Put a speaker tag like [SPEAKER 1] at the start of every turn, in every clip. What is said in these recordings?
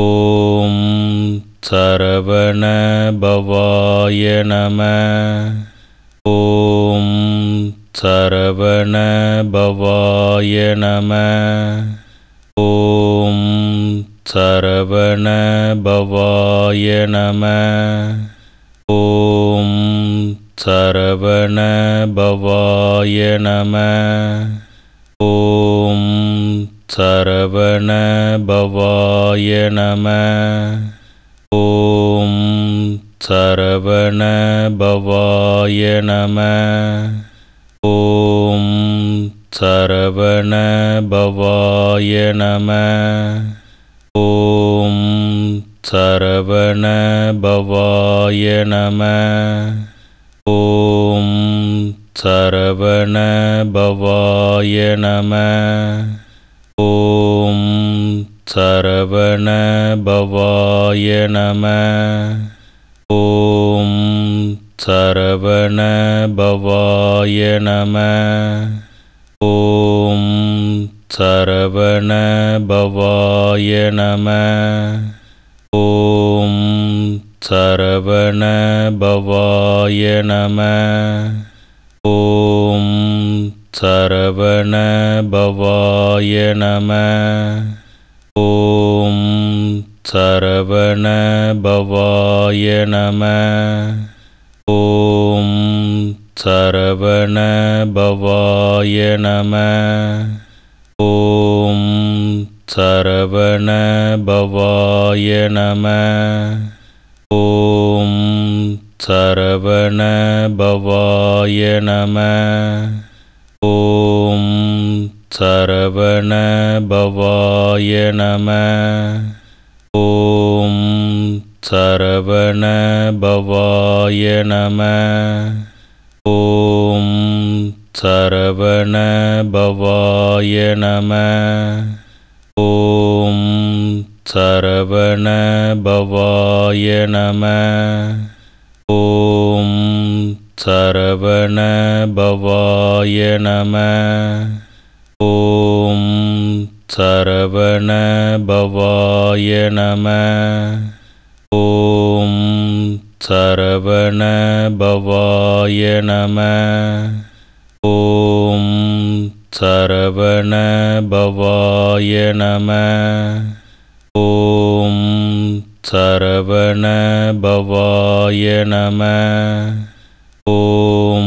[SPEAKER 1] ஓம் சரவண நம ஓம் சரவணபவாய நம ஓம் சரவணபவாய நம ஓம் சரவணபவாய நம ஓம் சரவணபவாய நம ஓம் சரவணபவாய நம ஓம் சரவணபவாய நம ஓம் சரவணபவாய நம ஓம் சரவணபவாய நம ॐ सरवण भवायनमः ॐ शरवण भवाय नमः ॐ सरवण भवावाय नमः ॐ सरवण भवायनमःमः ॐ சரவண பவாய நம ஓம் சரவண பவாய நம ஓம் சரவண பவாய நம ஓம் சரவண பவாய நம ஓம் சரவண பவாய நம ॐ सरवणभवाय नम नमः ॐ सरवणभवाय नम नमः ॐ सरवणभवाय नम नमः ॐ सरवणभवाय नम ॐ சரவண பவாய நம ஓம் சரவணபவாய நம ஓம் சரவணபவாய நம ஓம் சரவணபவாய நம ஓம் சரவணபவாய நம ॐ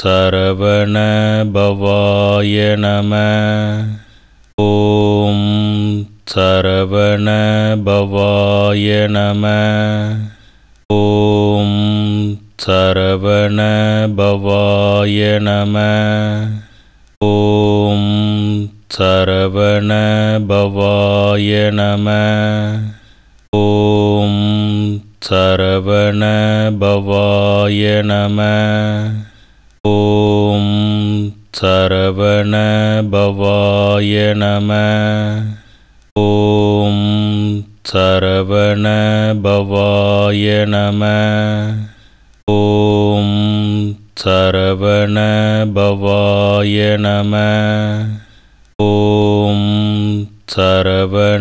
[SPEAKER 1] சரவணபவாய நம ஓம் சரவணபவாய நம ஓம் சரவணபவாய நம ஓம் சரவணபவாய நம ஓம் சரவணபவாய நம ஓம் சரவணபவாய நம ஓம் சரவணபவாய நம ஓம் சரவணபவாய நம ஓம் சரவணபவாய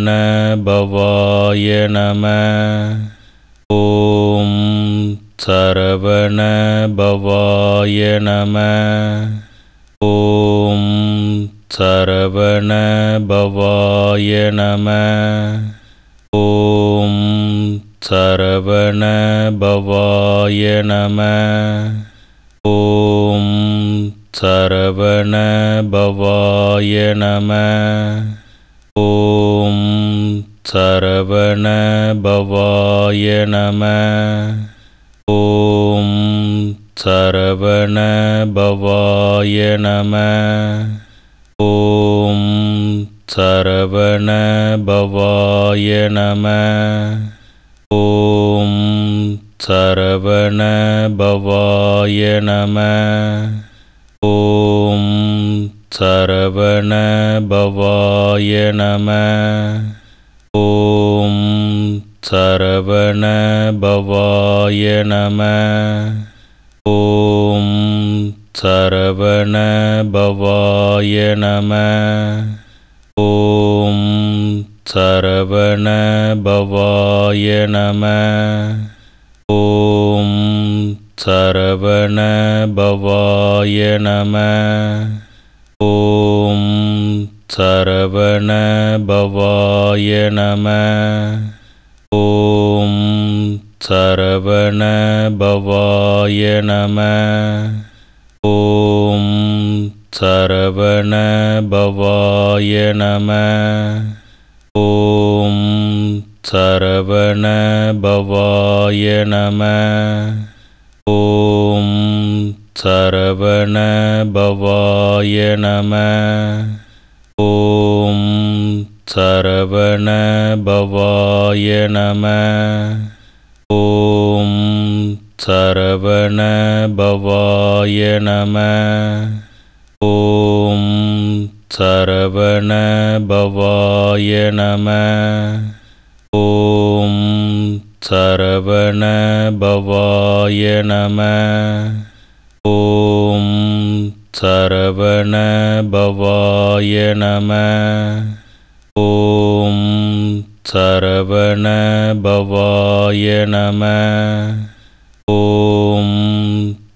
[SPEAKER 1] நம ॐ शरवण भवाय नमः ॐ सरवण भवाय नमः ॐ सरवण भवावाय नमः ॐ सरवण भवाय नमःमः ॐ சரவண பவாய நம ஓம் சரவணபவாய நம ஓம் சரவணபவாய நம ஓம் சரவணபவாய நம ஓம் சரவணபவாய நம ॐ शरवण भवाय नमः ॐ शरवण भवाय नमः ॐ शरवण भवाय नमः ॐ सरवण भवाय नमःमः ॐ சரவணபவாய நம ஓம் சரவணபவாய நம ஓம் சரவணபவாய நம ஓம் சரவணபவாய நம ஓம் சரவணபவாய நம ॐ सरवण भवाय नमः ॐ सरवण भवाय नमः ॐ सरवण भवावाय नमः ॐ सरवण भवाय नमःमः ॐ சரவண பவாய நம ஓம் சரவண பவாய நம ஓம்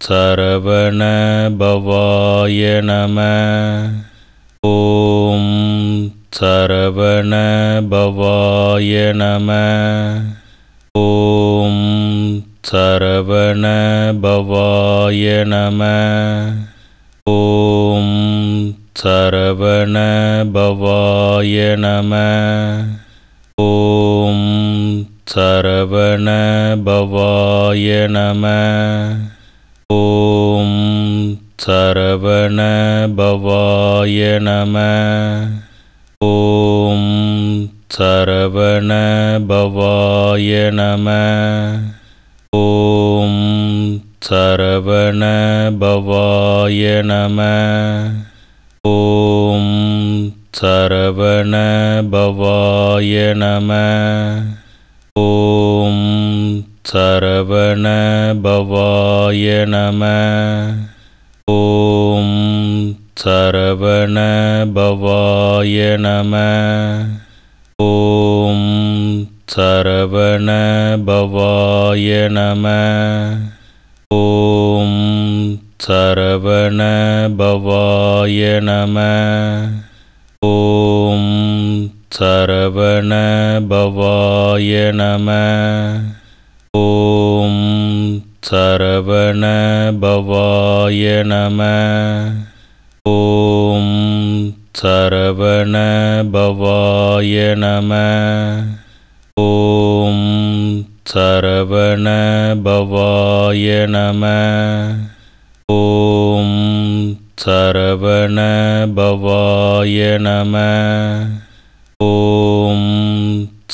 [SPEAKER 1] சரவண பவாய நம ஓம் சரவண பவாய நம ஓம் சரவண பவாய நம ॐ शरवण भवायनमःम ॐ शरवण भवाय नमः ॐ सरवण भवाय नमः ॐ सरवण भवाय नमःमः ॐ சரவண பவாய நம ஓம் சரவணபவாய நம ஓம் சரவணபவாய நம ஓம் சரவணபவாய நம ஓம் சரவணபவாய நம ॐ सरवण नम ॐ शरवण भवाय नमः ॐ सरवण भवावाय नमः ॐ सरवण नम ॐ சரவண பவாய நம ஓம் சரவண பவாய நம ஓம்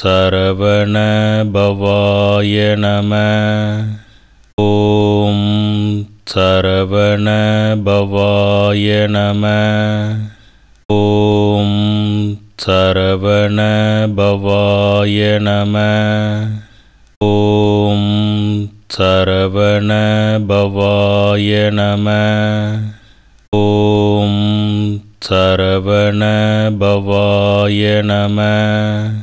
[SPEAKER 1] சரவண பவாய நம ஓம் சரவண பவாய நம ஓம் சரவண பவாய நம ॐ सरवणभवाय नमः ॐ सरवणभवाय नम नमः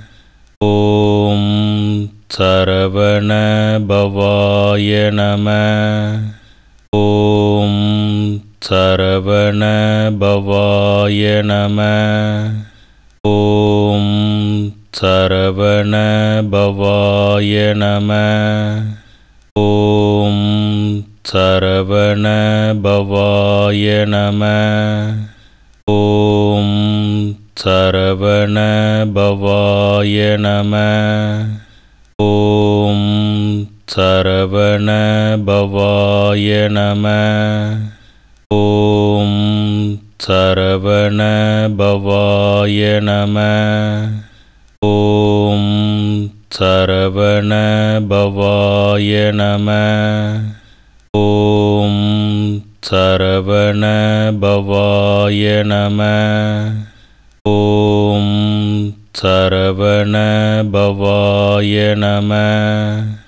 [SPEAKER 1] ॐ सरवणभवाय नम ॐ सरवणभवाय नम ॐ சரவண பவாய நம ஓம் சரவணபவாய நம ஓம் சரவணபவாய நம ஓம் சரவணபவாய நம ஓம் சரவணபவாய நம ॐ सरवण भवाय नमः ॐ शरवण भवाय नमः ॐ सरवण भवावाय नमः